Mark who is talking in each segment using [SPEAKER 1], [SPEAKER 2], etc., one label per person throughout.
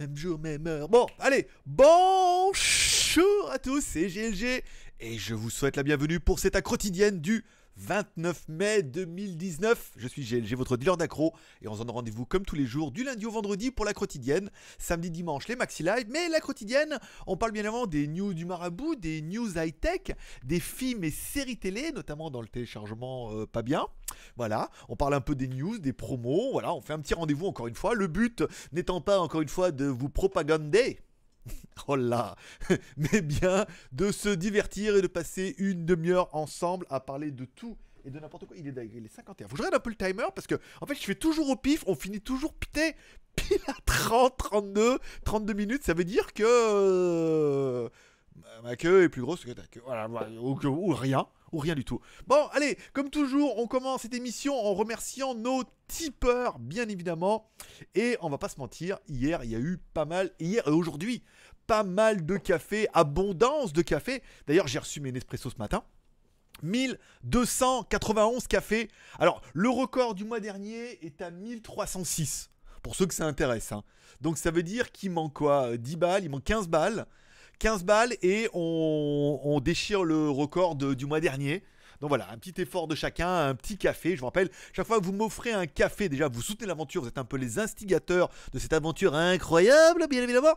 [SPEAKER 1] même jour, même Bon, allez, bonjour à tous, c'est GLG et je vous souhaite la bienvenue pour cette quotidienne du 29 mai 2019. Je suis GLG, votre dealer d'accro, et on se donne rendez-vous comme tous les jours, du lundi au vendredi pour la quotidienne, samedi, dimanche, les maxi live, mais la quotidienne, on parle bien avant des news du marabout, des news high-tech, des films et séries télé, notamment dans le téléchargement euh, pas bien. Voilà, on parle un peu des news, des promos, voilà, on fait un petit rendez-vous encore une fois, le but n'étant pas encore une fois de vous propagander, oh là, mais bien de se divertir et de passer une demi-heure ensemble à parler de tout et de n'importe quoi. Il est, il est 51. Faut que je un peu le timer parce que, en fait, je fais toujours au pif. On finit toujours pité, pile à 30, 32, 32 minutes. Ça veut dire que. Euh, euh, ma queue est plus grosse que ta queue. Voilà, ou, rien, ou rien du tout. Bon, allez, comme toujours, on commence cette émission en remerciant nos tipeurs, bien évidemment. Et on va pas se mentir, hier, il y a eu pas mal, hier et aujourd'hui, pas mal de café, abondance de café. D'ailleurs, j'ai reçu mes Nespresso ce matin. 1291 cafés. Alors, le record du mois dernier est à 1306, pour ceux que ça intéresse. Hein. Donc, ça veut dire qu'il manque quoi 10 euh, balles, il manque 15 balles. 15 balles et on, déchire le record du mois dernier. Donc voilà, un petit effort de chacun, un petit café. Je vous rappelle, chaque fois que vous m'offrez un café, déjà, vous soutenez l'aventure, vous êtes un peu les instigateurs de cette aventure incroyable, bien évidemment.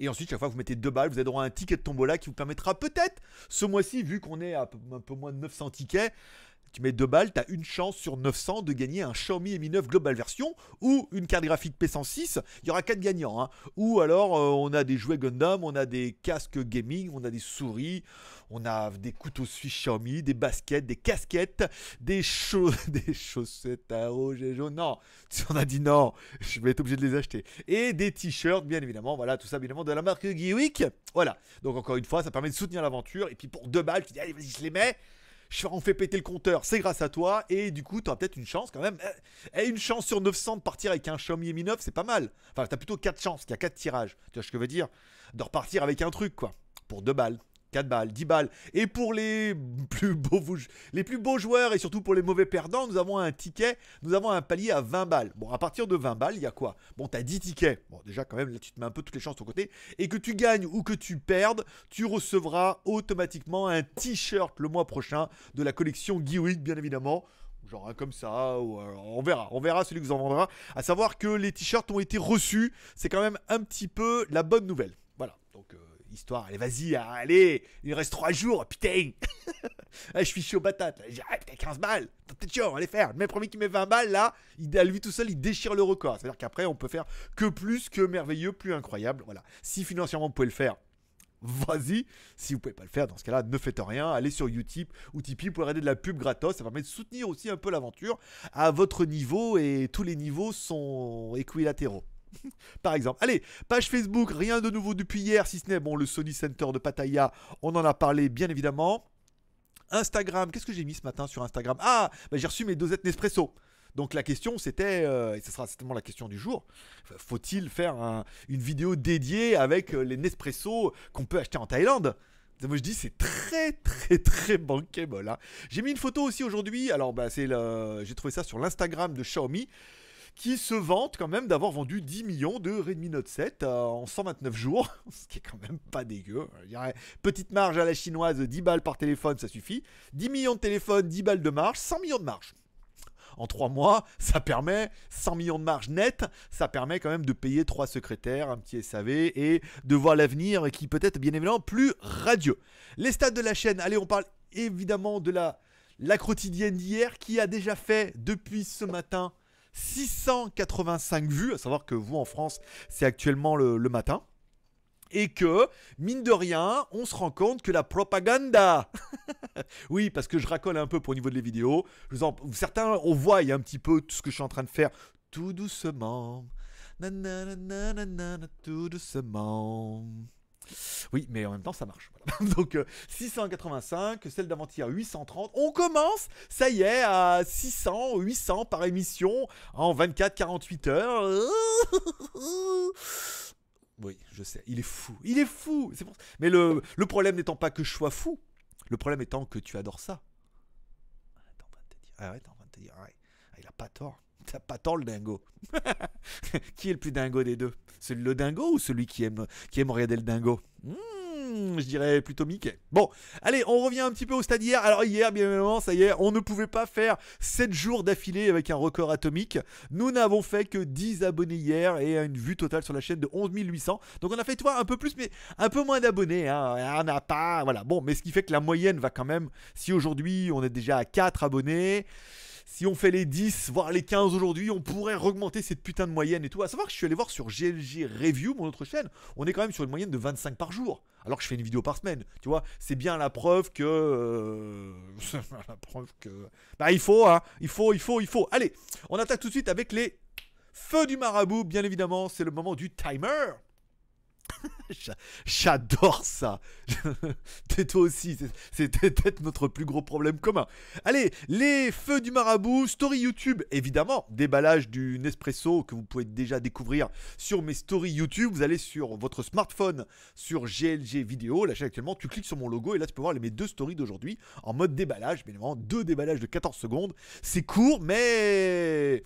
[SPEAKER 1] Et ensuite, chaque fois que vous mettez deux balles, vous avez un ticket de tombola qui vous permettra peut-être, ce mois-ci, vu qu'on est à un peu moins de 900 tickets, tu mets 2 balles, tu as une chance sur 900 de gagner un Xiaomi Mi 9 Global version ou une carte graphique P106. Il y aura 4 gagnants. Hein. Ou alors, euh, on a des jouets Gundam, on a des casques gaming, on a des souris, on a des couteaux suisses Xiaomi, des baskets, des casquettes, des, des chaussettes à rouge et jaune. Non, tu en as dit non, je vais être obligé de les acheter. Et des t-shirts, bien évidemment. Voilà, tout ça, bien évidemment, de la marque Geewick. Voilà. Donc, encore une fois, ça permet de soutenir l'aventure. Et puis, pour 2 balles, tu dis, allez, vas-y, je les mets on fait péter le compteur, c'est grâce à toi, et du coup, tu peut-être une chance quand même. Et eh, eh, une chance sur 900 de partir avec un Xiaomi Mi 9, c'est pas mal. Enfin, tu as plutôt 4 chances, qu'il y a 4 tirages. Tu vois ce que je veux dire De repartir avec un truc, quoi, pour 2 balles. 4 balles, 10 balles. Et pour les plus, beaux, joueurs et surtout pour les mauvais perdants, nous avons un ticket, nous avons un palier à 20 balles. Bon, à partir de 20 balles, il y a quoi Bon, t'as 10 tickets. Bon, déjà, quand même, là, tu te mets un peu toutes les chances de ton côté. Et que tu gagnes ou que tu perdes, tu recevras automatiquement un t-shirt le mois prochain de la collection Guiwit, bien évidemment genre comme ça, ou, on verra, on verra celui que vous en vendra. À savoir que les t-shirts ont été reçus, c'est quand même un petit peu la bonne nouvelle. Voilà, donc euh, histoire. Allez, vas-y, allez, il reste trois jours, putain. Ah, je suis chaud patate. J'ai 15 ah, balles. T'es peut-être allez faire. Le premier qui met 20 balles, là, il, à lui tout seul, il déchire le record. C'est-à-dire qu'après, on peut faire que plus, que merveilleux, plus incroyable. Voilà. Si financièrement, vous pouvez le faire, vas-y. Si vous pouvez pas le faire, dans ce cas-là, ne faites rien. Allez sur Utip ou Tipeee pour aider de la pub gratos. Ça permet de soutenir aussi un peu l'aventure à votre niveau et tous les niveaux sont équilatéraux. Par exemple. Allez, page Facebook, rien de nouveau depuis hier, si ce n'est bon, le Sony Center de Pattaya, on en a parlé bien évidemment. Instagram, qu'est-ce que j'ai mis ce matin sur Instagram Ah, bah, j'ai reçu mes dosettes Nespresso. Donc la question c'était, euh, et ce sera certainement la question du jour, faut-il faire une vidéo dédiée avec euh, les Nespresso qu'on peut acheter en Thaïlande moi je dis c'est très très très bankable. Hein. J'ai mis une photo aussi aujourd'hui, alors bah, c'est le... j'ai trouvé ça sur l'Instagram de Xiaomi, qui se vante quand même d'avoir vendu 10 millions de Redmi Note 7 euh, en 129 jours, ce qui est quand même pas dégueu. Hein. petite marge à la chinoise, 10 balles par téléphone, ça suffit. 10 millions de téléphones, 10 balles de marge, 100 millions de marge. En 3 mois, ça permet 100 millions de marge nette, ça permet quand même de payer 3 secrétaires, un petit SAV et de voir l'avenir qui peut être bien évidemment plus radieux. Les stats de la chaîne, allez, on parle évidemment de la, la quotidienne d'hier qui a déjà fait depuis ce matin 685 vues, à savoir que vous en France, c'est actuellement le, matin. Et que, mine de rien, on se rend compte que la propagande oui, parce que je racole un peu pour au niveau de les vidéos. Je vous Certains, on voit un petit peu tout ce que je suis en train de faire tout doucement. tout doucement. Oui, mais en même temps, ça marche. Donc 685, euh, celle d'avant-hier 830. On commence, ça y est, à 600, 800 par émission en 24-48 heures. Oui, je sais, il est fou, il est fou. Mais le, problème n'étant pas que je sois fou, le problème étant que tu adores ça. Arrête, ah ah ah, Il a pas tort. T'as pas tort le dingo. Qui est le plus dingo des deux c'est le dingo ou celui qui aime, qui regarder le dingo hmm, je dirais plutôt Mickey. Bon, allez, on revient un petit peu au stade hier. Alors hier, bien évidemment, ça y est, on ne pouvait pas faire 7 jours d'affilée avec un record atomique. Nous n'avons fait que 10 abonnés hier et une vue totale sur la chaîne de 11 800. Donc on a fait, toi un peu plus, mais un peu moins d'abonnés. Hein. On n'a pas, voilà. Bon, mais ce qui fait que la moyenne va quand même, si aujourd'hui on est déjà à 4 abonnés si on fait les 10, voire les 15 aujourd'hui, on pourrait augmenter cette putain de moyenne et tout. À savoir que je suis allé voir sur GLG Review, mon autre chaîne, on est quand même sur une moyenne de 25 par jour. Alors que je fais une vidéo par semaine, tu vois, c'est bien la preuve que. Euh, la preuve que. Bah, il faut, hein, il faut, il faut, il faut. Allez, on attaque tout de suite avec les feux du marabout, bien évidemment, c'est le moment du timer. J'adore ça. T'es toi aussi, c'est peut-être notre plus gros problème commun. Allez, les feux du marabout, story YouTube, évidemment, déballage du Nespresso que vous pouvez déjà découvrir sur mes stories YouTube. Vous allez sur votre smartphone, sur GLG vidéo, là actuellement, tu cliques sur mon logo et là tu peux voir mes deux stories d'aujourd'hui en mode déballage, bien évidemment, deux déballages de 14 secondes. C'est court, mais...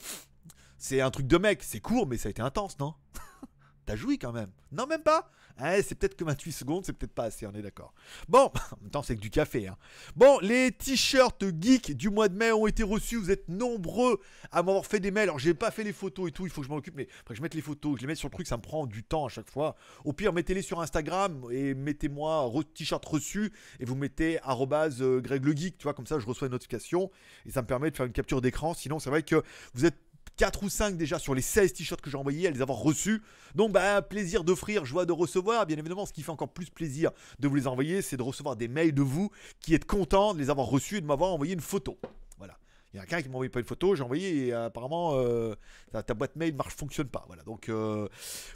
[SPEAKER 1] C'est un truc de mec, c'est court, mais ça a été intense, non T'as joui quand même. Non, même pas. Eh, c'est peut-être que 28 secondes, c'est peut-être pas assez, on est d'accord. Bon, en même temps, c'est que du café. Hein. Bon, les t-shirts geek du mois de mai ont été reçus. Vous êtes nombreux à m'avoir fait des mails. Alors, j'ai pas fait les photos et tout, il faut que je m'en occupe, mais après, je mette les photos, je les mets sur le truc, ça me prend du temps à chaque fois. Au pire, mettez-les sur Instagram et mettez-moi t-shirt reçu et vous mettez euh, Greg le geek, tu vois, comme ça, je reçois une notification et ça me permet de faire une capture d'écran. Sinon, c'est vrai que vous êtes 4 ou 5 déjà sur les 16 t-shirts que j'ai envoyés, à les avoir reçus. Donc, bah, plaisir d'offrir, joie de recevoir. Bien évidemment, ce qui fait encore plus plaisir de vous les envoyer, c'est de recevoir des mails de vous qui êtes contents de les avoir reçus et de m'avoir envoyé une photo. Voilà. Il y a quelqu'un qui m'a envoyé pas une photo, j'ai envoyé et euh, apparemment euh, ta, boîte mail marche fonctionne pas. Voilà. Donc euh,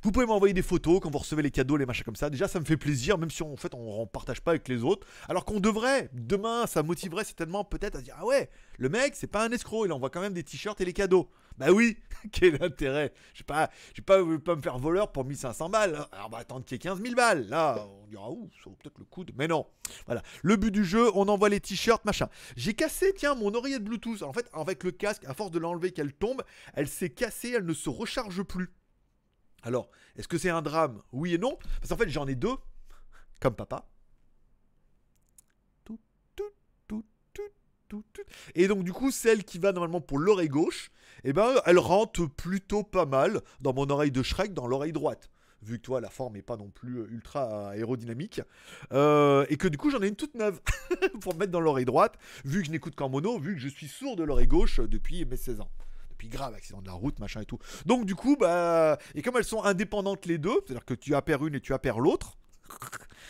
[SPEAKER 1] vous pouvez m'envoyer des photos quand vous recevez les cadeaux, les machins comme ça. Déjà ça me fait plaisir, même si en fait on, ne partage pas avec les autres. Alors qu'on devrait, demain ça motiverait certainement peut-être à dire ah ouais, le mec c'est pas un escroc, il envoie quand même des t-shirts et les cadeaux. Bah oui, quel intérêt Je ne vais, pas, pas me faire voleur pour 1500 balles. Hein. Alors, on va attendre qu'il y ait 15 000 balles. Là, on dira, où ça vaut peut-être le coude. Mais non. Voilà. Le but du jeu, on envoie les t-shirts, machin. J'ai cassé, tiens, mon oreillette Bluetooth. en fait, avec le casque, à force de l'enlever qu'elle tombe, elle s'est cassée, elle ne se recharge plus. Alors, est-ce que c'est un drame Oui et non. Parce qu'en fait, j'en ai deux, comme papa. Et donc, du coup, celle qui va normalement pour l'oreille gauche, et eh ben, elle rentre plutôt pas mal dans mon oreille de Shrek, dans l'oreille droite. Vu que toi, la forme n'est pas non plus ultra aérodynamique. Euh, et que du coup, j'en ai une toute neuve pour me mettre dans l'oreille droite, vu que je n'écoute qu'en mono, vu que je suis sourd de l'oreille gauche depuis mes 16 ans Depuis grave accident de la route, machin et tout. Donc du coup, bah, et comme elles sont indépendantes les deux, c'est-à-dire que tu appaires une et tu appaires l'autre,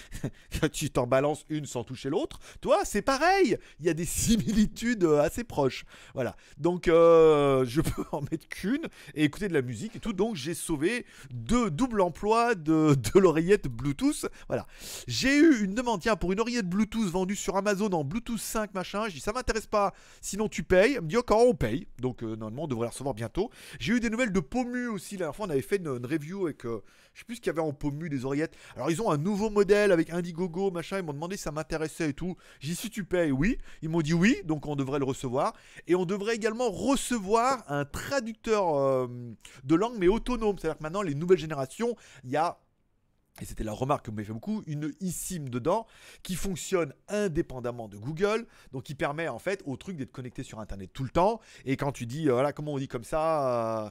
[SPEAKER 1] tu t'en balances une sans toucher l'autre. Toi, c'est pareil. Il y a des similitudes euh, assez proches. Voilà. Donc, euh, je peux en mettre qu'une et écouter de la musique et tout. Donc, j'ai sauvé deux doubles emplois de, l'oreillette Bluetooth. Voilà. J'ai eu une demande, tiens, pour une oreillette Bluetooth vendue sur Amazon en Bluetooth 5, machin. Je dis, ça m'intéresse pas. Sinon, tu payes. Elle me dit, ok, oh, on paye. Donc, euh, normalement, on devrait la recevoir bientôt. J'ai eu des nouvelles de Pomu aussi. La dernière fois, on avait fait une, review avec, je sais plus ce qu'il y avait en Pomu, des oreillettes. Alors, ils ont un nouveau modèle avec Indiegogo, machin. Ils m'ont demandé si ça m'intéressait et tout. J'ai dit si tu payes, oui. Ils m'ont dit oui, donc on devrait le recevoir. Et on devrait également recevoir un traducteur euh, de langue, mais autonome. C'est-à-dire que maintenant, les nouvelles générations, il y a et c'était la remarque que m'avez fait beaucoup, une eSIM dedans qui fonctionne indépendamment de Google, donc qui permet en fait au truc d'être connecté sur Internet tout le temps. Et quand tu dis, euh, voilà, comment on dit comme ça euh,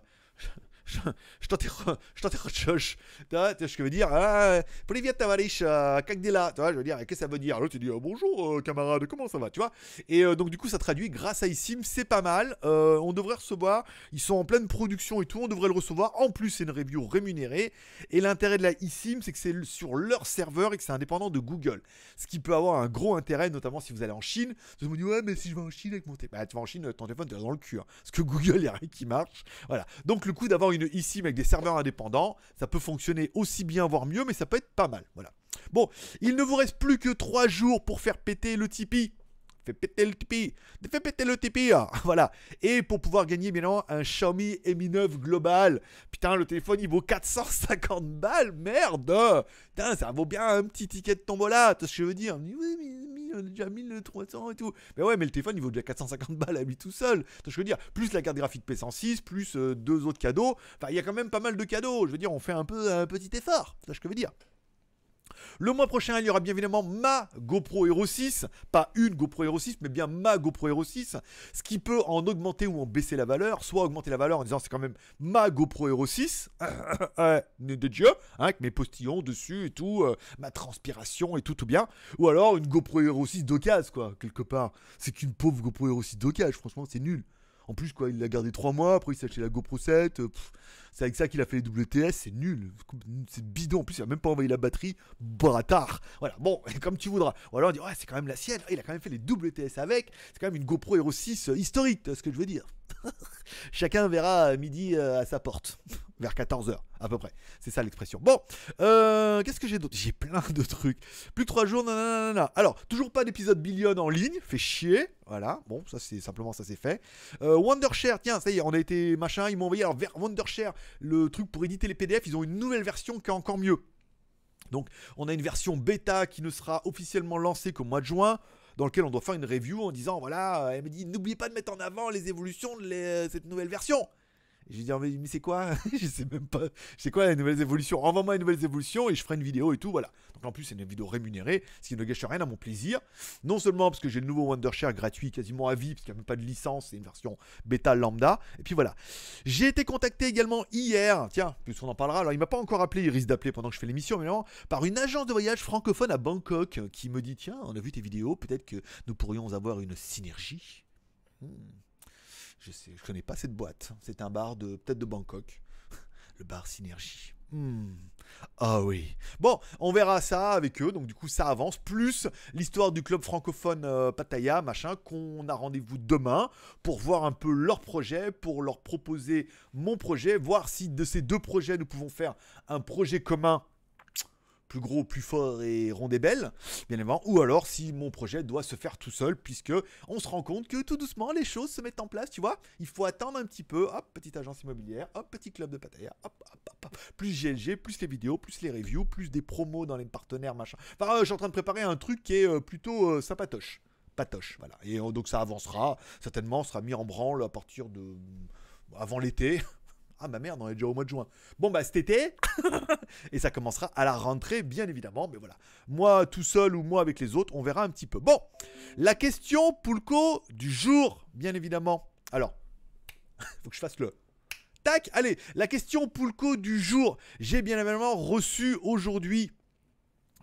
[SPEAKER 1] je t'interroge. je veux dire, ah, Privet Tavarish, tu vois, je veux dire, qu'est-ce que ça veut dire L'autre, tu dis, euh, bonjour, euh, camarade, comment ça va, tu vois Et euh, donc, du coup, ça traduit grâce à Isim c'est pas mal. on devrait recevoir, ils sont en pleine production et tout, on devrait le recevoir. En plus, c'est une review rémunérée. Et l'intérêt de la Isim c'est que c'est sur leur serveur et que c'est indépendant de Google. Ce qui peut avoir un gros intérêt, notamment si vous allez en Chine. vous me dites ouais, mais si je vais en Chine avec mon téléphone, bah, tu vas en Chine, ton téléphone, tu dans le cul. Hein, parce que Google, il n'y a rien qui marche. Voilà. Donc, le coup d'avoir ici avec des serveurs indépendants, ça peut fonctionner aussi bien voire mieux mais ça peut être pas mal, voilà. Bon, il ne vous reste plus que 3 jours pour faire péter le Tipeee. Fais péter le Tipeee. Fais péter le Tipeee. Hein. Voilà. Et pour pouvoir gagner, bien un Xiaomi Mi 9 global. Putain, le téléphone, il vaut 450 balles. Merde. Putain, ça vaut bien un petit ticket de tombola. Tu ce que je veux dire Oui, mais on a déjà 1300 et tout. Mais ouais, mais le téléphone, il vaut déjà 450 balles à lui tout seul. Tu ce que je veux dire Plus la carte graphique P106, plus euh, deux autres cadeaux. Enfin, il y a quand même pas mal de cadeaux. Je veux dire, on fait un peu un petit effort. Tu ce que je veux dire le mois prochain, il y aura bien évidemment ma GoPro Hero 6, pas une GoPro Hero 6, mais bien ma GoPro Hero 6, ce qui peut en augmenter ou en baisser la valeur, soit augmenter la valeur en disant c'est quand même ma GoPro Hero 6, de Dieu, hein, avec mes postillons dessus et tout, euh, ma transpiration et tout, tout bien, ou alors une GoPro Hero 6 d'occasion, quoi, quelque part. C'est qu'une pauvre GoPro Hero 6 d'occasion, franchement, c'est nul. En plus, quoi, il l'a gardé 3 mois, après il s'est acheté la GoPro 7. Euh, c'est avec ça qu'il a fait les WTS, c'est nul. C'est bidon. En plus, il a même pas envoyé la batterie. Bratard. Voilà, bon, comme tu voudras. Ou alors on dit, ouais, c'est quand même la sienne. Il a quand même fait les WTS avec. C'est quand même une GoPro Hero 6 euh, historique, ce que je veux dire. Chacun verra midi euh, à sa porte, vers 14h à peu près. C'est ça l'expression. Bon, euh, qu'est-ce que j'ai d'autre J'ai plein de trucs. Plus de 3 jours, Alors, toujours pas d'épisode Billion en ligne, fait chier. Voilà, bon, ça c'est simplement ça c'est fait. Euh, Wondershare, tiens, ça y est, on a été machin, ils m'ont envoyé alors vers Wondershare, le truc pour éditer les PDF, ils ont une nouvelle version qui est encore mieux. Donc, on a une version bêta qui ne sera officiellement lancée qu'au mois de juin dans lequel on doit faire une review en disant voilà, euh, elle me dit n'oubliez pas de mettre en avant les évolutions de cette nouvelle version. J'ai dit, ah, mais c'est quoi Je sais même pas. C'est quoi les nouvelles évolutions Envoie-moi les nouvelles évolutions et je ferai une vidéo et tout. Voilà. Donc en plus, c'est une vidéo rémunérée, ce qui ne gâche rien à mon plaisir. Non seulement parce que j'ai le nouveau Wondershare gratuit quasiment à vie, parce qu'il n'y a même pas de licence, c'est une version bêta lambda. Et puis voilà. J'ai été contacté également hier, tiens, plus on en parlera. Alors il m'a pas encore appelé, il risque d'appeler pendant que je fais l'émission, mais non, par une agence de voyage francophone à Bangkok euh, qui me dit, tiens, on a vu tes vidéos, peut-être que nous pourrions avoir une synergie. Hmm. Je ne je connais pas cette boîte. C'est un bar de peut-être de Bangkok. Le bar Synergie. Hmm. Ah oui. Bon, on verra ça avec eux. Donc du coup, ça avance. Plus l'histoire du club francophone euh, Pattaya, machin, qu'on a rendez-vous demain pour voir un peu leur projet, pour leur proposer mon projet, voir si de ces deux projets, nous pouvons faire un projet commun gros, plus fort et rond et belles, bien évidemment, ou alors si mon projet doit se faire tout seul, puisque on se rend compte que tout doucement les choses se mettent en place, tu vois. Il faut attendre un petit peu, hop, petite agence immobilière, hop, petit club de pataya hop, plus GLG, plus les vidéos, plus les reviews, plus des promos dans les partenaires, machin. Enfin, euh, je en train de préparer un truc qui est euh, plutôt euh, sympatoche. Patoche, voilà. Et donc ça avancera, certainement, sera mis en branle à partir de. avant l'été. Ah ma merde, on est déjà au mois de juin. Bon bah cet été, et ça commencera à la rentrée bien évidemment, mais voilà. Moi tout seul ou moi avec les autres, on verra un petit peu. Bon, la question Poulco du jour, bien évidemment. Alors, faut que je fasse le... Tac, allez, la question Poulco du jour. J'ai bien évidemment reçu aujourd'hui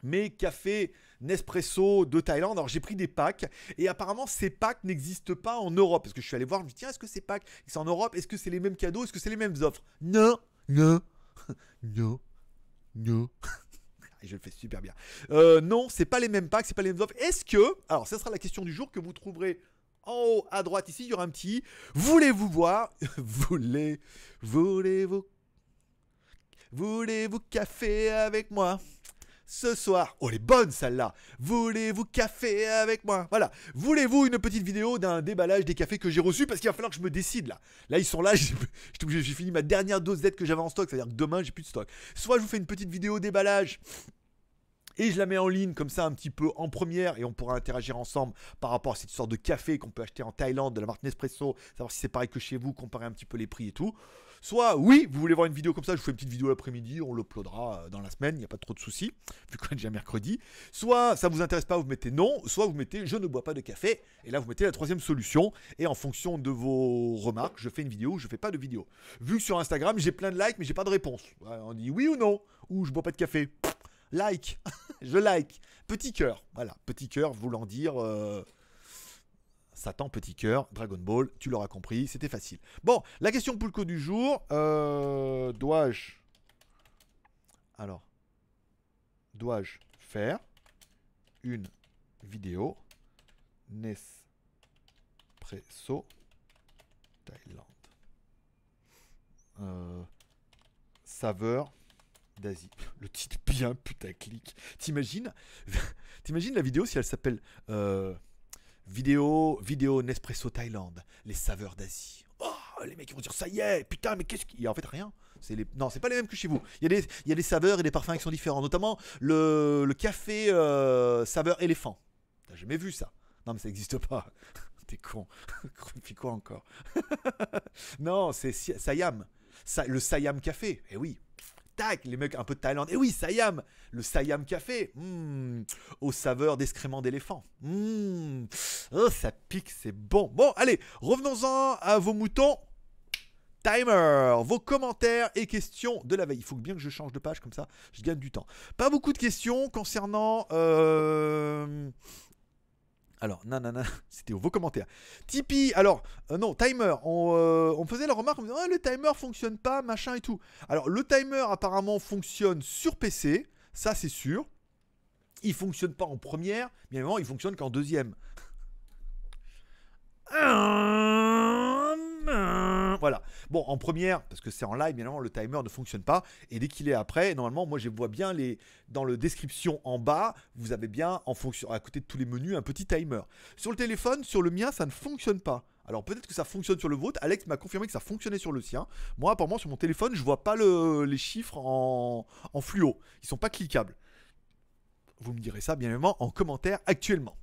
[SPEAKER 1] mes cafés... Nespresso de Thaïlande. Alors j'ai pris des packs et apparemment ces packs n'existent pas en Europe. Parce que je suis allé voir, je me dit tiens, est-ce que ces packs, sont en Europe Est-ce que c'est les mêmes cadeaux Est-ce que c'est les mêmes offres Non, non, non, non. Ah, je le fais super bien. Euh, non, c'est pas les mêmes packs, c'est pas les mêmes offres. Est-ce que, alors, ça sera la question du jour que vous trouverez en haut à droite ici. Il y aura un petit. Voulez-vous voir Voulez, voulez-vous, voulez-vous café avec moi ce soir. Oh, les bonnes celle-là. Voulez-vous café avec moi Voilà. Voulez-vous une petite vidéo d'un déballage des cafés que j'ai reçus Parce qu'il va falloir que je me décide là. Là, ils sont là. J'ai fini ma dernière dose d'aide que j'avais en stock. C'est-à-dire que demain, j'ai plus de stock. Soit je vous fais une petite vidéo déballage et je la mets en ligne comme ça un petit peu en première et on pourra interagir ensemble par rapport à cette sorte de café qu'on peut acheter en Thaïlande de la Martin Espresso, savoir si c'est pareil que chez vous, comparer un petit peu les prix et tout. Soit, oui, vous voulez voir une vidéo comme ça, je vous fais une petite vidéo l'après-midi, on l'uploadera euh, dans la semaine, il n'y a pas trop de soucis, vu qu'on est déjà mercredi. Soit ça vous intéresse pas, vous mettez non, soit vous mettez je ne bois pas de café, et là vous mettez la troisième solution, et en fonction de vos remarques, je fais une vidéo ou je fais pas de vidéo. Vu que sur Instagram, j'ai plein de likes, mais j'ai pas de réponse. Euh, on dit oui ou non, ou je bois pas de café. Like, je like. Petit cœur, voilà, petit cœur voulant dire... Euh, Satan, petit cœur, Dragon Ball, tu l'auras compris, c'était facile. Bon, la question coup du jour, euh, dois-je... Alors, dois-je faire une vidéo Nespresso Thaïlande euh, Saveur d'Asie. Le titre bien putaclic. T'imagines T'imagines la vidéo si elle s'appelle... Euh, Vidéo, vidéo Nespresso Thaïlande, les saveurs d'Asie. Oh, les mecs ils vont dire ça y est, putain, mais qu'est-ce qu'il y a en fait rien. C'est les... Non, c'est pas les mêmes que chez vous. Il y, a des, il y a des saveurs et des parfums qui sont différents, notamment le, café euh, saveur éléphant. T'as jamais vu ça Non, mais ça n'existe pas. T'es con. Puis quoi encore Non, c'est Sayam. le Sayam Café. Eh oui, Tac, les mecs un peu de Thaïlande. Et oui, Siam, le Siam Café, hmm, aux saveurs d'excréments d'éléphant. Hmm, oh, ça pique, c'est bon. Bon, allez, revenons-en à vos moutons. Timer, vos commentaires et questions de la veille. Il faut bien que je change de page comme ça, je gagne du temps. Pas beaucoup de questions concernant... Euh, alors, nanana, c'était vos commentaires. Tipeee, alors, euh, non, timer. On, euh, faisait la remarque, on disait, ah, le timer fonctionne pas, machin et tout. Alors, le timer apparemment fonctionne sur PC, ça c'est sûr. Il fonctionne pas en première, bien évidemment, il fonctionne qu'en deuxième. Ah voilà. Bon, en première, parce que c'est en live, bien évidemment, le timer ne fonctionne pas. Et dès qu'il est après, normalement, moi, je vois bien les. Dans le description en bas, vous avez bien, en fonction, à côté de tous les menus, un petit timer. Sur le téléphone, sur le mien, ça ne fonctionne pas. Alors peut-être que ça fonctionne sur le vôtre. Alex m'a confirmé que ça fonctionnait sur le sien. Moi, apparemment, sur mon téléphone, je vois pas les chiffres en, en fluo. Ils sont pas cliquables. Vous me direz ça, bien évidemment, en commentaire actuellement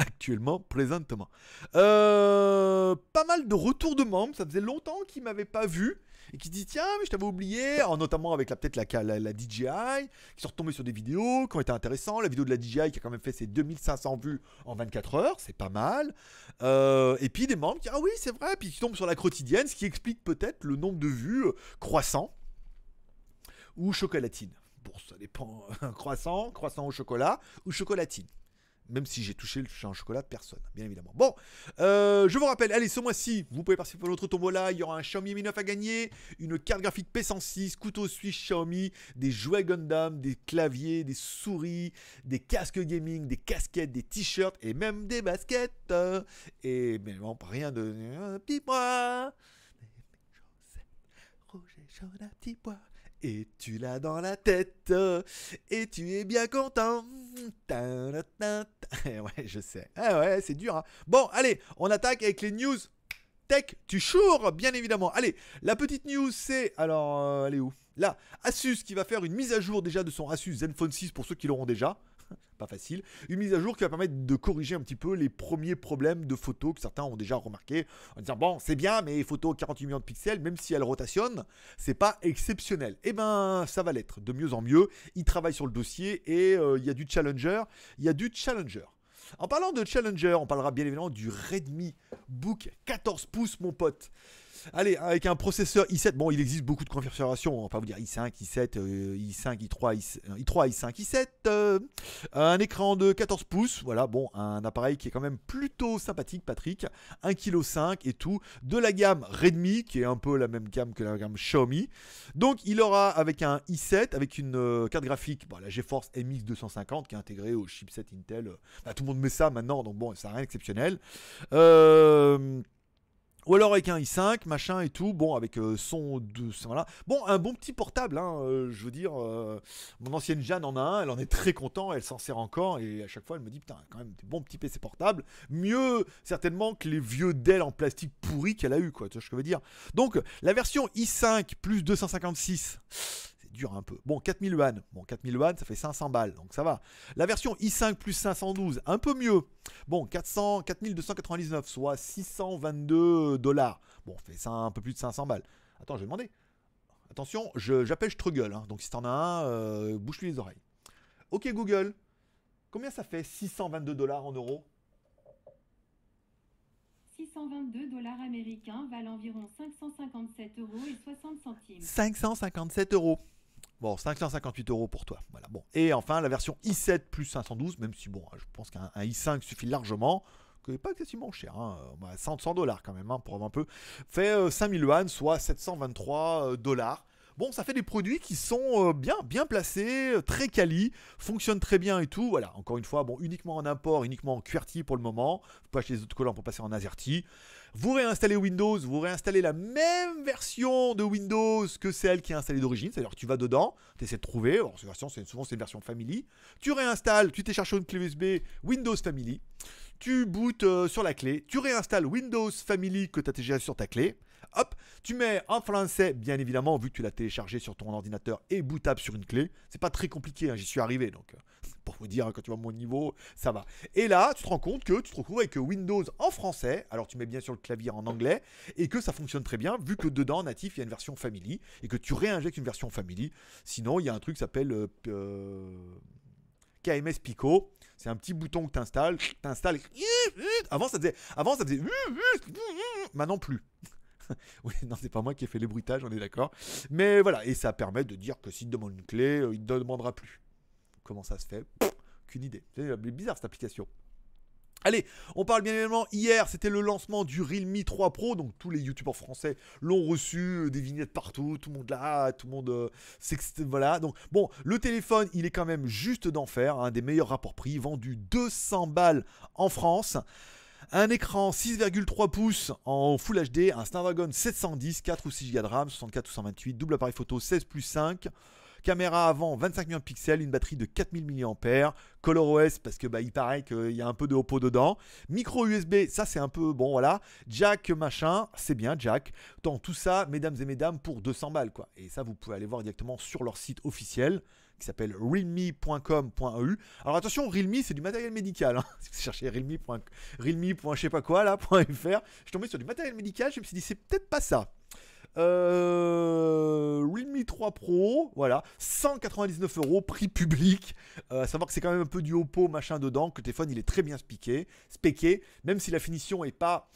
[SPEAKER 1] actuellement, présentement. Euh, pas mal de retours de membres, ça faisait longtemps qu'ils ne m'avaient pas vu et qui se disent tiens mais je t'avais oublié, notamment avec la peut-être la, la, DJI qui sont retombés sur des vidéos qui ont été intéressantes, la vidéo de la DJI qui a quand même fait ses 2500 vues en 24 heures, c'est pas mal. Euh, et puis des membres qui ah oui c'est vrai, puis qui tombent sur la quotidienne, ce qui explique peut-être le nombre de vues euh, croissant ou chocolatine. Bon, ça dépend. croissant, croissant au chocolat ou chocolatine. Même si j'ai touché le champ chocolat, personne, bien évidemment. Bon, euh, je vous rappelle, allez, ce mois-ci, vous pouvez participer à notre tombola. Il y aura un Xiaomi Mi 9 à gagner, une carte graphique P106, couteau suisse Xiaomi, des jouets Gundam, des claviers, des souris, des casques gaming, des casquettes, des t-shirts et même des baskets. Et mais rien de euh, petit bois. petit bois. Et tu l'as dans la tête, et tu es bien content. Eh ouais, je sais. Eh ouais, c'est dur. Hein. Bon, allez, on attaque avec les news tech tu chours, bien évidemment. Allez, la petite news, c'est... Alors, allez euh, elle est où Là, Asus qui va faire une mise à jour déjà de son Asus Zenfone 6 pour ceux qui l'auront déjà pas facile. Une mise à jour qui va permettre de corriger un petit peu les premiers problèmes de photos que certains ont déjà remarqué en disant bon, c'est bien, mais photos 48 millions de pixels, même si elles rotationnent, c'est pas exceptionnel. Eh ben, ça va l'être de mieux en mieux. Ils travaillent sur le dossier et euh, il y a du challenger, il y a du challenger. En parlant de Challenger, on parlera bien évidemment du Redmi Book 14 pouces, mon pote. Allez, avec un processeur i7, bon, il existe beaucoup de configurations, enfin, vous dire i5, i7, i5, i3, i, 3 i5, i7. un écran de 14 pouces, voilà, bon, un appareil qui est quand même plutôt sympathique, Patrick. 1,5 kg et tout. De la gamme Redmi, qui est un peu la même gamme que la gamme Xiaomi. Donc, il aura avec un i7, avec une euh, carte graphique, la GeForce MX 250, qui est intégrée au chipset Intel. Euh, bah, tout le monde met ça maintenant, donc bon, ça n'a rien d'exceptionnel. Euh ou alors avec un i5, machin et tout, bon, avec euh, son... De, voilà. Bon, un bon petit portable, hein, euh, je veux dire, euh, mon ancienne Jeanne en a un, elle en est très contente, elle s'en sert encore, et à chaque fois elle me dit, putain, quand même, des bons petits PC portables, mieux certainement que les vieux Dell en plastique pourri qu'elle a eu, quoi, tu vois ce que je veux dire. Donc, la version i5 plus 256... Dure un peu. Bon, 4000 yuan. Bon, 4000 ça fait 500 balles, donc ça va. La version i5 plus 512, un peu mieux. Bon, 400, 4299, soit 622 dollars. Bon, fait ça un peu plus de 500 balles. Attends, je vais demander. Attention, j'appelle Struggle, hein. donc si t'en as un, euh, bouche-lui les oreilles. Ok Google, combien ça fait 622 dollars en euros 622 dollars américains valent environ 557 euros et 60 centimes. 557 euros. Bon, 558 euros pour toi. Voilà, bon. Et enfin, la version i7 plus 512, même si, bon, je pense qu'un i5 suffit largement, que pas excessivement cher, hein, 100 dollars quand même, hein, pour avoir un peu, fait 5000 euh, yuan, soit 723 euh, dollars. Bon, ça fait des produits qui sont euh, bien, bien placés, très quali, fonctionnent très bien et tout. Voilà, encore une fois, bon, uniquement en import, uniquement en QWERTY pour le moment. Vous pas acheter les autres collants pour passer en AZERTY. Vous réinstallez Windows, vous réinstallez la même version de Windows que celle qui est installée d'origine. C'est-à-dire que tu vas dedans, tu essaies de trouver. Alors, c'est souvent c'est une version family. Tu réinstalles, tu t'es une clé USB Windows Family. Tu bootes euh, sur la clé. Tu réinstalles Windows Family que tu as déjà sur ta clé. Hop, tu mets en français, bien évidemment, vu que tu l'as téléchargé sur ton ordinateur et bootable sur une clé. C'est pas très compliqué, hein, j'y suis arrivé, donc euh, pour vous dire, hein, quand tu vois mon niveau, ça va. Et là, tu te rends compte que tu te retrouves avec Windows en français, alors tu mets bien sur le clavier en anglais, et que ça fonctionne très bien, vu que dedans, natif, il y a une version family, et que tu réinjectes une version family. Sinon, il y a un truc qui s'appelle... Euh, euh, KMS Pico. C'est un petit bouton que tu installes. installes Avant ça faisait. Avant ça faisait. Maintenant plus. oui, non, c'est pas moi qui ai fait les bruitages, on est d'accord. Mais voilà, et ça permet de dire que s'il te demande une clé, euh, il ne te demandera plus. Comment ça se fait Aucune idée. C'est euh, bizarre cette application. Allez, on parle bien évidemment, hier c'était le lancement du Realme 3 Pro, donc tous les youtubeurs français l'ont reçu, euh, des vignettes partout, tout le monde là, tout le monde... voilà, donc bon, le téléphone il est quand même juste d'enfer, un des meilleurs rapports prix, vendu 200 balles en France. Un écran 6,3 pouces en Full HD, un Snapdragon 710, 4 ou 6 Go de RAM, 64 ou 128, double appareil photo 16 plus 5 caméra avant 25 millions de pixels, une batterie de 4000 mAh, ColorOS parce que bah, il paraît qu'il y a un peu de Oppo dedans, micro USB, ça c'est un peu bon voilà, jack machin, c'est bien jack. Tant tout ça, mesdames et mesdames, pour 200 balles quoi. Et ça vous pouvez aller voir directement sur leur site officiel qui s'appelle realme.com.eu. Alors attention, realme, c'est du matériel médical. Hein. Si vous cherchez realme. je sais pas quoi là, je suis tombé sur du matériel médical, je me suis dit, c'est peut-être pas ça. Euh, realme 3 Pro, voilà, 199 euros, prix public. Euh, savoir que c'est quand même un peu du Oppo machin dedans, que le téléphone il est très bien spiqué, spéqué, même si la finition est pas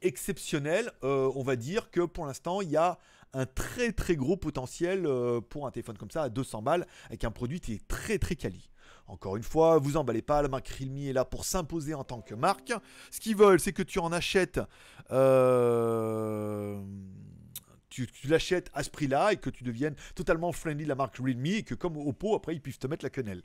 [SPEAKER 1] exceptionnelle, euh, on va dire que pour l'instant il y a un très très gros potentiel euh, pour un téléphone comme ça à 200 balles avec un produit qui est très très quali. Encore une fois, vous emballez pas, la marque Realme est là pour s'imposer en tant que marque. Ce qu'ils veulent, c'est que tu en achètes. Euh, tu, l'achètes à ce prix-là et que tu deviennes totalement friendly la marque Realme et que comme Oppo, après, ils puissent te mettre la quenelle.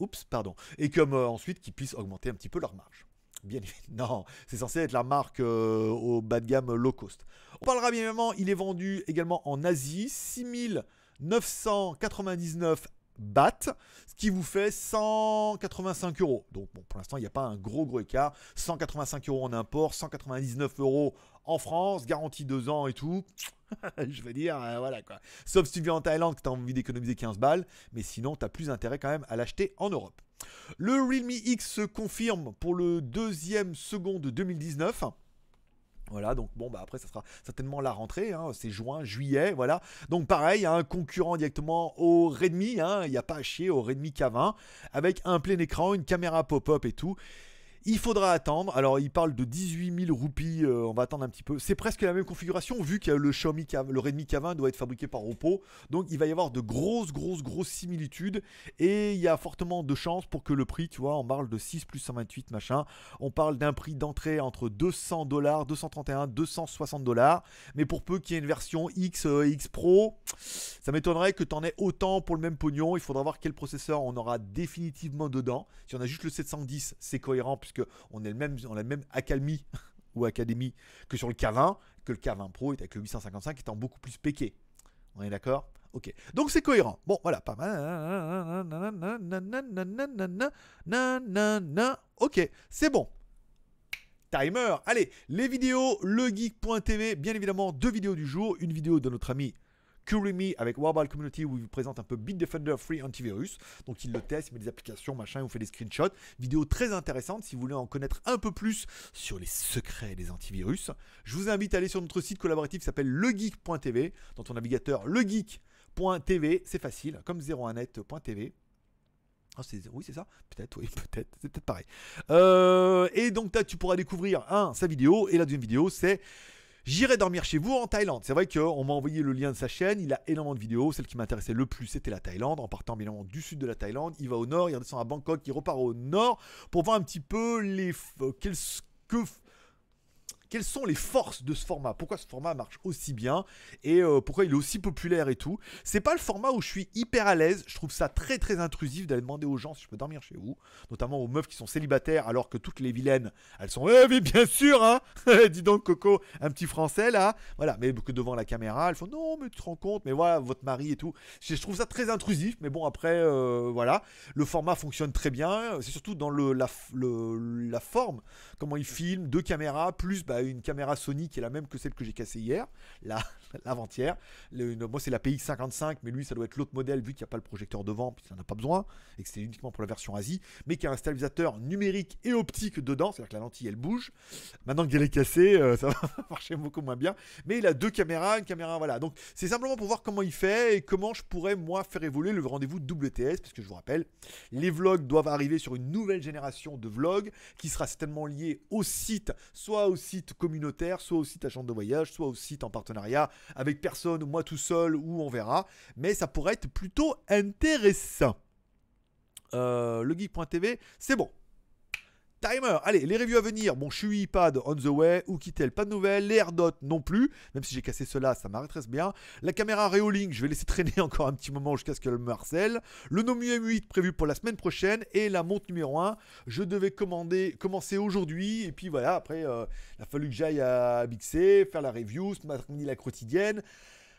[SPEAKER 1] Oups, pardon. Et comme euh, ensuite, qu'ils puissent augmenter un petit peu leur marge. Bien évidemment, non, c'est censé être la marque euh, au bas de gamme low cost. On parlera bien évidemment, il est vendu également en Asie, 6999 bahts, ce qui vous fait 185 euros. Donc bon, pour l'instant, il n'y a pas un gros gros écart. 185 euros en import, 199 euros en France, garantie 2 ans et tout. je veux dire, euh, voilà quoi. Sauf si tu viens en Thaïlande que tu as envie d'économiser 15 balles, mais sinon, tu as plus intérêt quand même à l'acheter en Europe. Le Realme X se confirme pour le deuxième second de 2019. Voilà, donc bon, bah après, ça sera certainement la rentrée, hein, c'est juin, juillet, voilà. Donc pareil, un hein, concurrent directement au Redmi, hein, il n'y a pas à chier au Redmi K20, avec un plein écran, une caméra pop-up et tout. Il faudra attendre. Alors, il parle de 18 000 roupies. Euh, on va attendre un petit peu. C'est presque la même configuration vu que le Xiaomi le Redmi K20 doit être fabriqué par Oppo. Donc, il va y avoir de grosses, grosses, grosses similitudes. Et il y a fortement de chances pour que le prix, tu vois, on parle de 6 plus 128 machin. On parle d'un prix d'entrée entre 200 dollars, 231, 260 dollars. Mais pour peu qu'il y ait une version X, euh, X Pro, ça m'étonnerait que tu en aies autant pour le même pognon. Il faudra voir quel processeur on aura définitivement dedans. Si on a juste le 710, c'est cohérent puisque on est le même, on a le même accalmie ou académie que sur le K20, que le K20 Pro est avec le 855 étant beaucoup plus péqué. On est d'accord Ok. Donc c'est cohérent. Bon, voilà, pas mal. Ok, c'est bon. Timer. Allez, les vidéos, le legeek.tv, bien évidemment, deux vidéos du jour. Une vidéo de notre ami Curry avec Warball Community où il vous présente un peu Bitdefender Free Antivirus. Donc il le teste, il met des applications, machin, il vous fait des screenshots. Vidéo très intéressante si vous voulez en connaître un peu plus sur les secrets des antivirus. Je vous invite à aller sur notre site collaboratif qui s'appelle legeek.tv, dans ton navigateur legeek.tv, c'est facile, comme 01net.tv. Oh, ah, oui, c'est ça Peut-être, oui, peut-être. C'est peut-être pareil. Euh, et donc, là, tu pourras découvrir, un, sa vidéo, et la deuxième vidéo, c'est J'irai dormir chez vous en Thaïlande. C'est vrai qu'on m'a envoyé le lien de sa chaîne. Il a énormément de vidéos. Celle qui m'intéressait le plus, c'était la Thaïlande. En partant évidemment du sud de la Thaïlande, il va au nord, il redescend à Bangkok, il repart au nord pour voir un petit peu les. Euh, qu'est-ce que quelles sont les forces de ce format Pourquoi ce format marche aussi bien et euh, pourquoi il est aussi populaire et tout C'est pas le format où je suis hyper à l'aise. Je trouve ça très très intrusif d'aller demander aux gens si je peux dormir chez vous, notamment aux meufs qui sont célibataires alors que toutes les vilaines elles sont eh oui bien sûr hein Dis donc Coco, un petit français là, voilà. Mais que devant la caméra elles font non mais tu te rends compte, mais voilà votre mari et tout. Je trouve ça très intrusif, mais bon après euh, voilà, le format fonctionne très bien. C'est surtout dans le la, le, la forme, comment ils filment, deux caméras plus bah, une caméra Sony qui est la même que celle que j'ai cassée hier, l'avant-hier. moi, c'est la PX55, mais lui, ça doit être l'autre modèle, vu qu'il n'y a pas le projecteur devant, puis ça n'en a pas besoin, et que c'est uniquement pour la version Asie, mais qui a un stabilisateur numérique et optique dedans, c'est-à-dire que la lentille, elle bouge. Maintenant qu'elle est cassée, euh, ça va marcher beaucoup moins bien. Mais il a deux caméras, une caméra, voilà. Donc, c'est simplement pour voir comment il fait et comment je pourrais, moi, faire évoluer le rendez-vous WTS, parce que je vous rappelle, les vlogs doivent arriver sur une nouvelle génération de vlogs qui sera certainement liée au site, soit au site communautaire, soit au site agent de voyage, soit au site en partenariat avec personne moi tout seul, ou on verra. Mais ça pourrait être plutôt intéressant. Euh, le geek.tv, c'est bon. Allez, les reviews à venir. Bon, je suis iPad on the way, ou Elle pas de nouvelles. Les AirDots non plus. Même si j'ai cassé cela, ça m'arrêterait bien. La caméra Reolink, je vais laisser traîner encore un petit moment jusqu'à ce qu'elle me harcèle. Le Nomu M8 prévu pour la semaine prochaine. Et la montre numéro 1, je devais commander, commencer aujourd'hui. Et puis voilà, après, euh, il a fallu que j'aille à Bixé, faire la review, ce matin la quotidienne.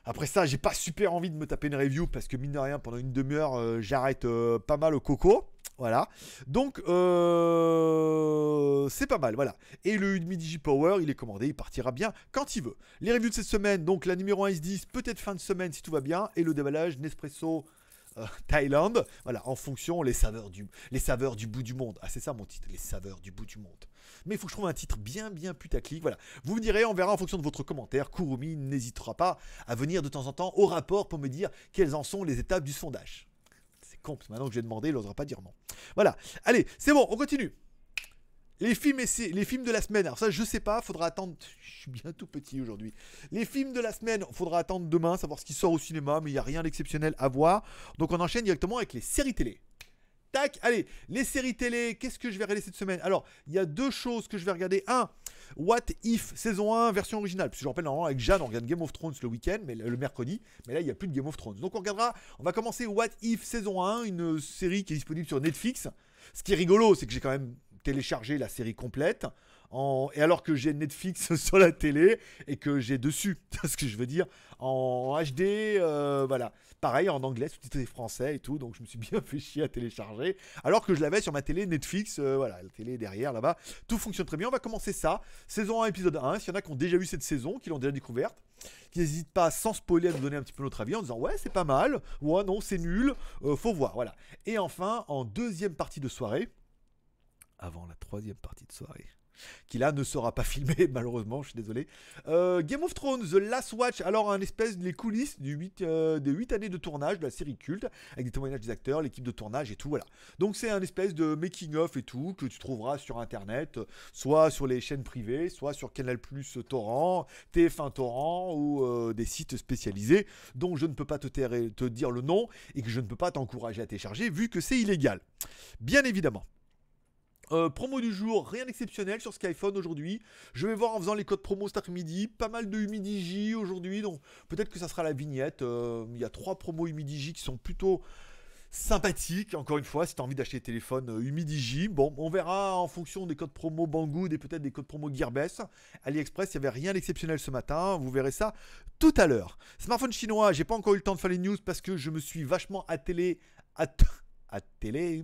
[SPEAKER 1] Après ça, j'ai pas super envie de me taper une review parce que mine de rien, pendant une demi-heure, euh, j'arrête euh, pas mal au coco. Voilà. Donc, euh, c'est pas mal, voilà. Et le Midi Power, il est commandé, il partira bien quand il veut. Les reviews de cette semaine, donc la numéro 1 S10, peut-être fin de semaine si tout va bien. Et le déballage Nespresso Thailand, euh, Thaïlande, voilà, en fonction les saveurs du, les saveurs du bout du monde. Ah, c'est ça mon titre, les saveurs du bout du monde. Mais il faut que je trouve un titre bien, bien putaclic. Voilà. Vous me direz, on verra en fonction de votre commentaire. Kurumi n'hésitera pas à venir de temps en temps au rapport pour me dire quelles en sont les étapes du sondage que maintenant que j'ai demandé, il n'osera pas dire non. Voilà, allez, c'est bon, on continue. Les films, et les films de la semaine, alors ça je sais pas, faudra attendre, je suis bien tout petit aujourd'hui. Les films de la semaine, faudra attendre demain, savoir ce qui sort au cinéma, mais il n'y a rien d'exceptionnel à voir. Donc on enchaîne directement avec les séries télé. Tac, allez, les séries télé, qu'est-ce que je vais regarder cette semaine Alors, il y a deux choses que je vais regarder. Un, What If saison 1 version originale. Parce que je rappelle normalement avec Jeanne on regarde Game of Thrones le week-end, mais le mercredi, mais là il n'y a plus de Game of Thrones. Donc on regardera, on va commencer What If saison 1, une série qui est disponible sur Netflix. Ce qui est rigolo, c'est que j'ai quand même téléchargé la série complète et alors que j'ai Netflix sur la télé et que j'ai dessus, ce que je veux dire, en HD, euh, voilà. Pareil en anglais, sous-titré français et tout, donc je me suis bien fait chier à télécharger, alors que je l'avais sur ma télé Netflix, euh, voilà, la télé derrière là-bas, tout fonctionne très bien, on va commencer ça, saison 1, épisode 1, s'il y en a qui ont déjà vu cette saison, qui l'ont déjà découverte, qui n'hésitent pas sans spoiler à nous donner un petit peu notre avis en disant ouais c'est pas mal, ouais non c'est nul, euh, faut voir, voilà. Et enfin, en deuxième partie de soirée, avant la troisième partie de soirée qui là ne sera pas filmé, malheureusement, je suis désolé. Euh, Game of Thrones, The Last Watch, alors un espèce les coulisses euh, des 8 années de tournage de la série culte, avec des témoignages des acteurs, l'équipe de tournage et tout, voilà. Donc c'est un espèce de making-of et tout, que tu trouveras sur internet, soit sur les chaînes privées, soit sur Canal Plus Torrent, TF1 Torrent, ou euh, des sites spécialisés, dont je ne peux pas te, te dire le nom, et que je ne peux pas t'encourager à télécharger, vu que c'est illégal. Bien évidemment. Euh, promo du jour, rien d'exceptionnel sur Skyphone aujourd'hui. Je vais voir en faisant les codes promo cet midi Pas mal de Humidigi aujourd'hui, donc peut-être que ça sera la vignette. Euh, il y a trois promos Humidigi qui sont plutôt sympathiques. Encore une fois, si tu envie d'acheter des téléphones euh, bon, on verra en fonction des codes promo Banggood et peut-être des codes promo Gearbest. AliExpress, il n'y avait rien d'exceptionnel ce matin. Vous verrez ça tout à l'heure. Smartphone chinois, j'ai pas encore eu le temps de faire les news parce que je me suis vachement attelé à à télé,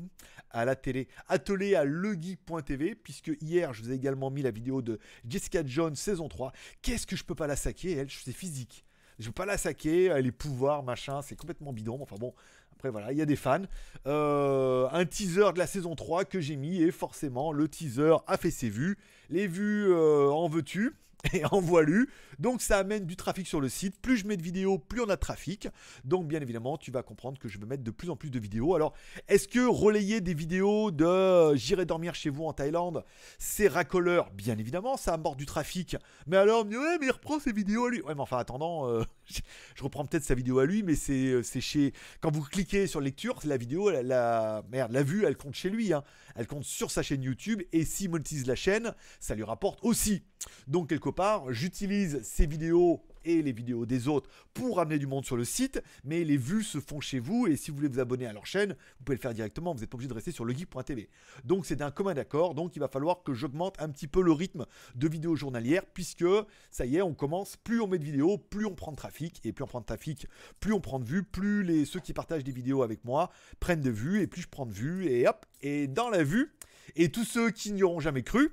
[SPEAKER 1] à la télé, attelé à legeek.tv, puisque hier je vous ai également mis la vidéo de Jessica Jones saison 3. Qu'est-ce que je peux pas la saquer, elle, c'est physique. Je peux pas la saquer, les pouvoirs, machin, c'est complètement bidon. Enfin bon, après voilà, il y a des fans. Euh, un teaser de la saison 3 que j'ai mis, et forcément, le teaser a fait ses vues. Les vues euh, en veux-tu et en voilu. Donc ça amène du trafic sur le site. Plus je mets de vidéos, plus on a de trafic. Donc bien évidemment, tu vas comprendre que je vais mettre de plus en plus de vidéos. Alors, est-ce que relayer des vidéos de euh, j'irai dormir chez vous en Thaïlande, c'est racoleur Bien évidemment, ça amorte du trafic. Mais alors, on me dit, ouais, mais il reprend ses vidéos à lui. Ouais, mais enfin, attendant, euh, je reprends peut-être sa vidéo à lui, mais c'est euh, chez. Quand vous cliquez sur lecture, la vidéo, la, la vue, elle compte chez lui. Hein. Elle compte sur sa chaîne YouTube. Et s'il monétise la chaîne, ça lui rapporte aussi. Donc, quelque part, j'utilise ses vidéos et les vidéos des autres pour amener du monde sur le site, mais les vues se font chez vous et si vous voulez vous abonner à leur chaîne, vous pouvez le faire directement, vous n'êtes pas obligé de rester sur legeek.tv. Donc c'est d'un commun accord, donc il va falloir que j'augmente un petit peu le rythme de vidéos journalières puisque ça y est, on commence, plus on met de vidéos, plus on prend de trafic et plus on prend de trafic, plus on prend de vues, plus les ceux qui partagent des vidéos avec moi prennent de vues et plus je prends de vues et hop, et dans la vue, et tous ceux qui n'y auront jamais cru,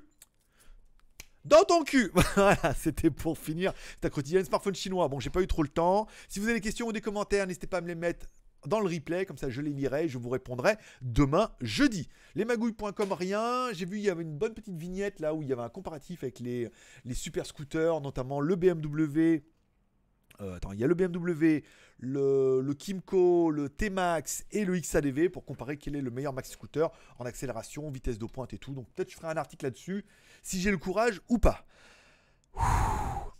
[SPEAKER 1] dans ton cul. voilà, c'était pour finir ta quotidienne smartphone chinois. Bon, j'ai pas eu trop le temps. Si vous avez des questions ou des commentaires, n'hésitez pas à me les mettre dans le replay, comme ça je les lirai, et je vous répondrai demain jeudi. Lesmagouilles.com, rien, j'ai vu il y avait une bonne petite vignette là où il y avait un comparatif avec les, les super scooters, notamment le BMW euh, attends, il y a le BMW, le, le Kimco, le T-Max et le XADV pour comparer quel est le meilleur max scooter en accélération, vitesse de pointe et tout. Donc peut-être je ferai un article là-dessus, si j'ai le courage ou pas.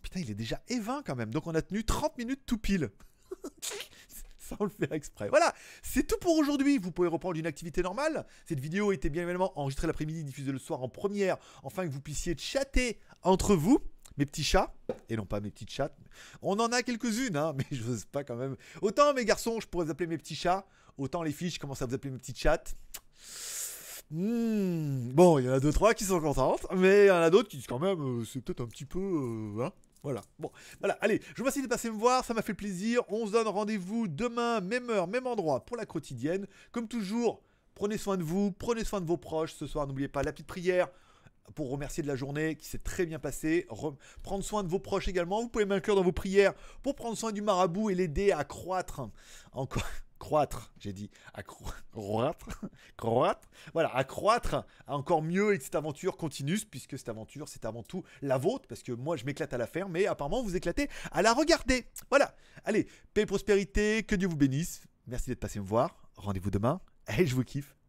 [SPEAKER 1] putain, il est déjà E20 quand même. Donc on a tenu 30 minutes tout pile. Ça, on le fait exprès. Voilà, c'est tout pour aujourd'hui. Vous pouvez reprendre une activité normale. Cette vidéo était bien évidemment enregistrée l'après-midi, diffusée le soir en première, afin que vous puissiez chatter entre vous mes petits chats, et non pas mes petites chattes. On en a quelques-unes, hein, mais je n'ose pas quand même. Autant mes garçons, je pourrais vous appeler mes petits chats, autant les filles, je commence à vous appeler mes petites chattes. Hmm. Bon, il y en a deux, trois qui sont contentes, mais il y en a d'autres qui disent quand même, euh, c'est peut-être un petit peu... Euh, hein. voilà, bon, voilà, allez, je vous remercie de passer me voir, ça m'a fait plaisir, on se donne rendez-vous demain, même heure, même endroit, pour la quotidienne. Comme toujours, prenez soin de vous, prenez soin de vos proches, ce soir, n'oubliez pas la petite prière, pour remercier de la journée qui s'est très bien passée. prendre soin de vos proches également. Vous pouvez m'inclure dans vos prières pour prendre soin du marabout et l'aider à croître. Encore. Croître, j'ai dit, à croître, croître, voilà, à croître encore mieux et que cette aventure continue, puisque cette aventure, c'est avant tout la vôtre, parce que moi, je m'éclate à la faire, mais apparemment, vous éclatez à la regarder. Voilà, allez, paix et prospérité, que Dieu vous bénisse. Merci d'être passé me voir. Rendez-vous demain. Et je vous kiffe.